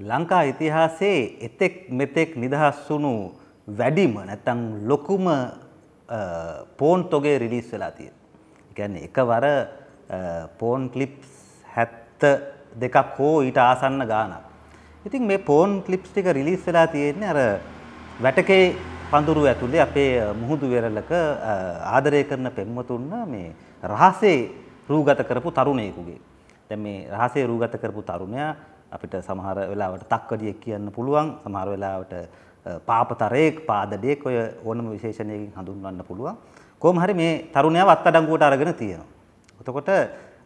ලංකා ඉතිහාසයේ එතෙක් මෙතෙක් නිදහස් වුණු වැඩිම නැත්තම් ලොකුම පෝන් තොගේ රිලිස් වෙලා තියෙන. කියන්නේ එකවර පෝන් ක්ලිප්ස් 70 දෙකක් හෝ ඊට ආසන්න ගාණක්. ඉතින් මේ පෝන් ක්ලිප්ස් ටික රිලීස් වෙලා තියෙන්නේ අර වැටකේ පඳුරු ඇතුලේ අපේ මුහුදු වෙරළක ආදරය කරන පෙම්වතුන්ව මේ රහසේ රූගත කරපු තරුණයෙකුගේ. දැන් මේ රහසේ රූගත කරපු තරුණයා අපිට සමහර වෙලාවට තක්කඩියෙක් කියන්න පුළුවන් සමහර වෙලාවට පාපතරයෙක් පාදඩයෙක් ඔය ඕනම විශේෂණයකින් හඳුන්වන්න පුළුවන්. කොහොම හරි මේ තරුණයා වත්තඩංගුවට අරගෙන තියෙනවා. එතකොට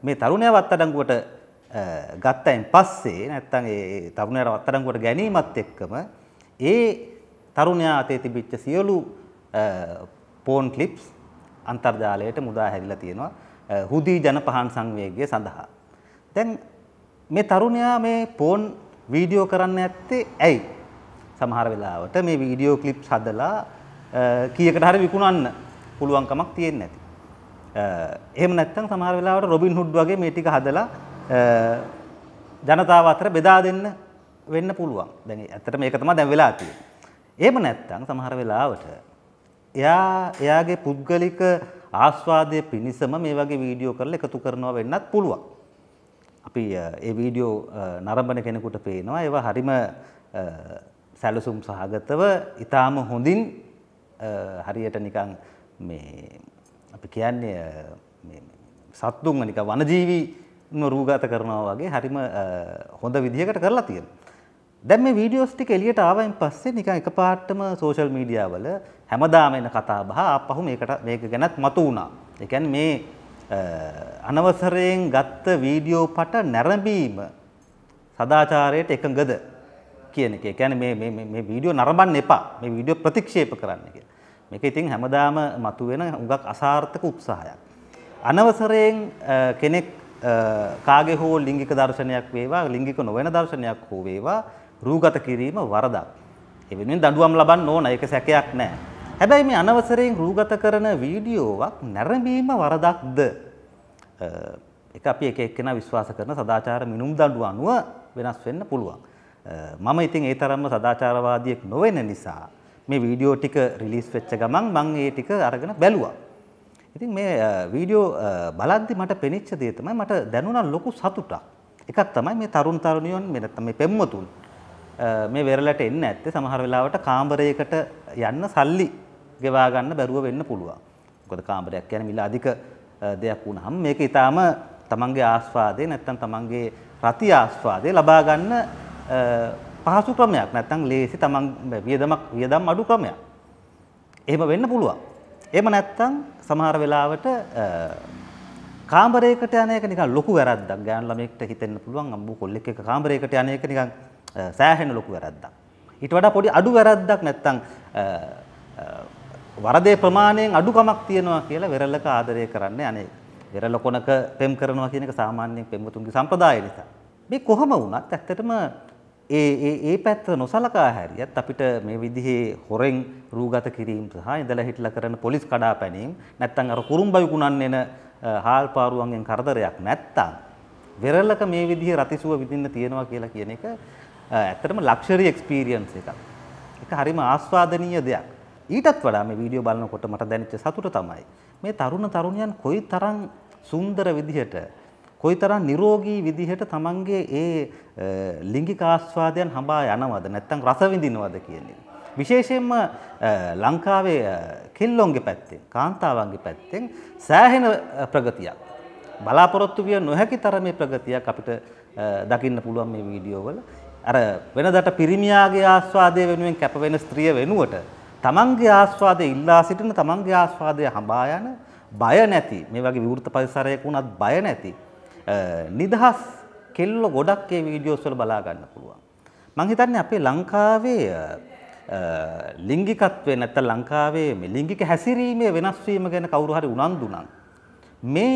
මේ තරුණයා වත්තඩංගුවට ගත්තයින් පස්සේ නැත්තම් ඒ තරුණයාට වත්තඩංගුවට ගැනීමත් එක්කම ඒ තරුණයා අතේ තිබිච්ච සියලු පෝන් ක්ලිප්ස් අන්තර්ජාලයට මුදා හැරිලා තියෙනවා. හුදී ජන පහන් සංවේගය සඳහා. දැන් මේ තරුණයා මේ පෝන් වීඩියෝ කරන්න ඇත්තේ ඇයි? සමහර වෙලාවට මේ වීඩියෝ ක්ලිප්ස් හදලා කීයකට හරි විකුණන්න පුළුවන්කමක් තියෙන්නේ නැති. එහෙම නැත්නම් සමහර වෙලාවට රොබින් හුඩ් වගේ මේ ටික හදලා ජනතාව අතර බෙදා දෙන්න වෙන්න පුළුවන්. දැන් ඇත්තට මේක තමයි දැන් වෙලා තියෙන්නේ. එහෙම නැත්නම් සමහර වෙලාවට එයා එයාගේ පුද්ගලික ආස්වාදය පිණිසම මේ වගේ වීඩියෝ කරලා එකතු කරනවා වෙන්නත් පුළුවන්. අපි ඒ වීඩියෝ නරඹන කෙනෙකුට පේනවා ඒවා හරිම සැලසුම් සහගතව ඉතාම හොඳින් හරියට නිකං මේ අපි කියන්නේ සත්තුන්ව නික වනජීවී රූගත කරනවා වගේ හරිම හොඳ විදිහකට කරලා තියෙන. දැන් මේ වීඩියෝස් ටික එළියට ආවයින් පස්සේ නිකන් එකපාරටම සෝෂල් මීඩියා වල හැමදාම එන කතා බහ ආපහු මේකට මේක ගැනත් මතු වුණා. ඒ කියන්නේ මේ අනවසරයෙන් ගත්ත වීඩියෝ පට නැරඹීම සදාචාරයට එකඟද කියන එක. ඒ කියන්නේ මේ මේ වීඩියෝ නරඹන්න එපා. මේ වීඩියෝ ප්‍රතික්ෂේප කරන්න කියලා. මේක ඉතින් හැමදාම මතුවෙන හුඟක් අසාර්ථක උත්සාහයක්. අනවසරයෙන් කෙනෙක් කාගේ හෝ ලිංගික දර්ශනයක් වේවා ලිංගික නොවන දර්ශනයක් හෝ වේවා රූගත කිරීම වරදක්. ඒ වෙනුවෙන් දඬුවම් ලබන්න ඕන. ඒක සැකයක් නෑ. හැබැයි මේ අනවසරයෙන් රූගත කරන වීඩියෝවක් නැරඹීම වරදක්ද? ඒක අපි එක එක්කෙනා විශ්වාස කරන සදාචාර මිනුම් දඬු අනුව වෙනස් වෙන්න පුළුවන්. මම ඉතින් ඒ තරම්ම සදාචාරවාදියෙක් නොවෙන නිසා මේ වීඩියෝ ටික රිලීස් වෙච්ච ගමන් මම ඒ ටික අරගෙන බැලුවා. ඉතින් මේ වීඩියෝ බලද්දි මට පෙනිච්ච දේ තමයි මට දැනුණා ලොකු සතුටක්. එකක් තමයි මේ තරුණ තරුණියන් මේ නැත්නම් මේ පෙම්වතුන් මේ වෙරළට එන්න ඇත්තේ සමහර වෙලාවට කාමරයකට යන්න සල්ලි ගෙවා ගන්න බැරුව වෙන්න පුළුවන්. මොකද කාමරයක් කියන්නේ මිල අධික දෙයක් වුණාම මේක ඊටාම තමන්ගේ ආස්වාදේ නැත්තම් තමන්ගේ රති ආස්වාදේ ලබා ගන්න පහසු ක්‍රමයක් නැත්තම් ලේසි තමන් වියදමක් වියදම් අඩු ක්‍රමයක්. එහෙම වෙන්න පුළුවන්. එහෙම නැත්තම් සමහර වෙලාවට කාමරයකට යන එක නිකන් ලොකු වැරද්දක්. ගෑනු ළමයෙක්ට හිතෙන්න පුළුවන් අම්බු කොල්ලෙක් එක්ක කාමරයකට යන එක නිකන් සෑහෙන ලොකු වැරද්දක්. ඊට වඩා පොඩි අඩු වැරද්දක් නැත්තම් වරදේ ප්‍රමාණයෙන් අඩුකමක් තියෙනවා කියලා වෙරළක ආදරය කරන්නේ අනේ වෙරළ කොනක පෙම් කරනවා කියන එක සාමාන්‍යයෙන් පෙම්වතුන්ගේ සම්ප්‍රදාය නිසා. මේ කොහම වුණත් ඇත්තටම ඒ ඒ ඒ පැත්ත නොසලකා හැරියත් අපිට මේ විදිහේ හොරෙන් රූගත කිරීම සහ ඉඳලා හිටලා කරන පොලිස් කඩාපැනීම් නැත්නම් අර කුරුම්බයි කුණන්නේ එන හාල් පාරුවන්ගෙන් කරදරයක් නැත්තම් වෙරළක මේ විදිහේ රතිසුව විඳින්න තියෙනවා කියලා කියන එක ඇත්තටම ලක්ෂරි එක්ස්පීරියන්ස් එකක්. ඒක හරිම ආස්වාදනීය දෙයක්. ඊටත් වඩා මේ වීඩියෝ බලනකොට මට දැනෙච්ච සතුට තමයි මේ තරුණ තරුණියන් කොයිතරම් සුන්දර විදිහට කොයිතරම් නිරෝගී විදිහට තමන්ගේ ඒ ලිංගික ආස්වාදයන් හඹා යනවද නැත්නම් රස විඳිනවද කියන්නේ. විශේෂයෙන්ම ලංකාවේ කෙල්ලොන්ගේ පැත්තෙන් කාන්තාවන්ගේ පැත්තෙන් සෑහෙන ප්‍රගතියක් බලාපොරොත්තු විය නොහැකි තරමේ ප්‍රගතියක් අපිට දකින්න පුළුවන් මේ වීඩියෝවල. අර වෙනදට පිරිමියාගේ ආස්වාදය වෙනුවෙන් කැප වෙන ස්ත්‍රිය වෙනුවට තමන්ගේ ආස්වාදය ඉල්ලා සිටින තමන්ගේ ආස්වාදය හඹා යන බය නැති මේ වගේ විවෘත පරිසරයක වුණත් බය නැති නිදහස් කෙල්ල ගොඩක් ඒ වීඩියෝස් වල බලා ගන්න පුළුවන්. මම හිතන්නේ අපේ ලංකාවේ ලිංගිකත්වය නැත්නම් ලංකාවේ මේ ලිංගික හැසිරීමේ වෙනස් වීම ගැන කවුරු හරි උනන්දු නම් මේ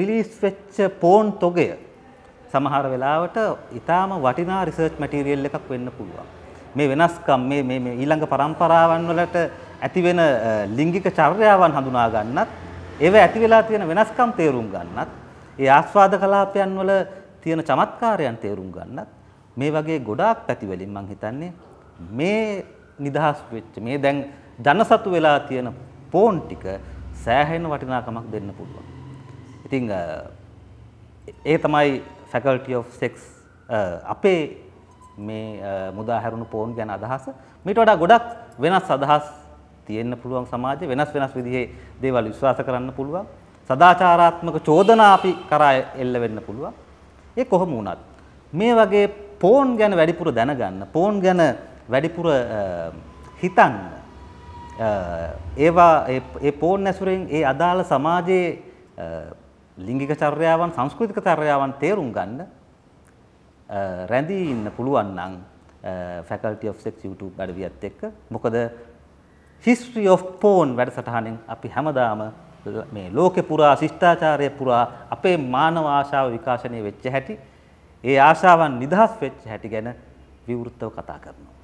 රිලීස් වෙච්ච පෝන් තොගය සමහර වෙලාවට ඊටාම වටිනා රිසර්ච් මටීරියල් එකක් වෙන්න පුළුවන්. මේ වෙනස්කම් මේ මේ මේ ඊළඟ પરම්පරාවන් වලට ඇති වෙන ලිංගික චර්යාවන් හඳුනා ගන්නත් ඒව ඇති වෙලා තියෙන වෙනස්කම් තේරුම් ගන්නත් ඒ ආස්වාද කලාපයන් වල තියෙන චමත්කාරයන් තේරුම් ගන්නත් මේ වගේ ගොඩාක් පැති වලින් මම හිතන්නේ මේ නිදහස් වෙච්ච මේ දැන් ජනසතු වෙලා තියෙන පෝන් ටික සෑහෙන වටිනාකමක් දෙන්න පුළුවන්. ඉතින් ඒ තමයි faculty of sex අපේ මේ මුදාහැරුණු පෝන් ගැන අදහස මේට වඩා ගොඩක් වෙනස් අදහස් තියෙන්න පුළුවන් සමාජයේ වෙනස් වෙනස් විදිහේ දේවල් විශ්වාස කරන්න පුළුවන් සදාචාරාත්මක චෝදනා අපි කරා එල්ල වෙන්න පුළුවන් ඒ කොහොම වුණත් මේ වගේ පෝන් ගැන වැඩිපුර දැනගන්න පෝන් ගැන වැඩිපුර හිතන්න ඒවා ඒ පෝන් ඇසුරෙන් ඒ අදාළ සමාජයේ ලිංගික චර්යාවන් සංස්කෘතික චර්යාවන් තේරුම් ගන්න රැඳී ඉන්න පුළුවන් නම් faculty of sex YouTube අඩවියත් එක්ක මොකද history of porn වැඩසටහනෙන් අපි හැමදාම මේ ලෝකෙ පුරා ශිෂ්ටාචාරය පුරා අපේ මානව ආශාව විකාශනය වෙච්ච හැටි ඒ ආශාවන් නිදහස් වෙච්ච හැටි ගැන විවෘතව කතා කරනවා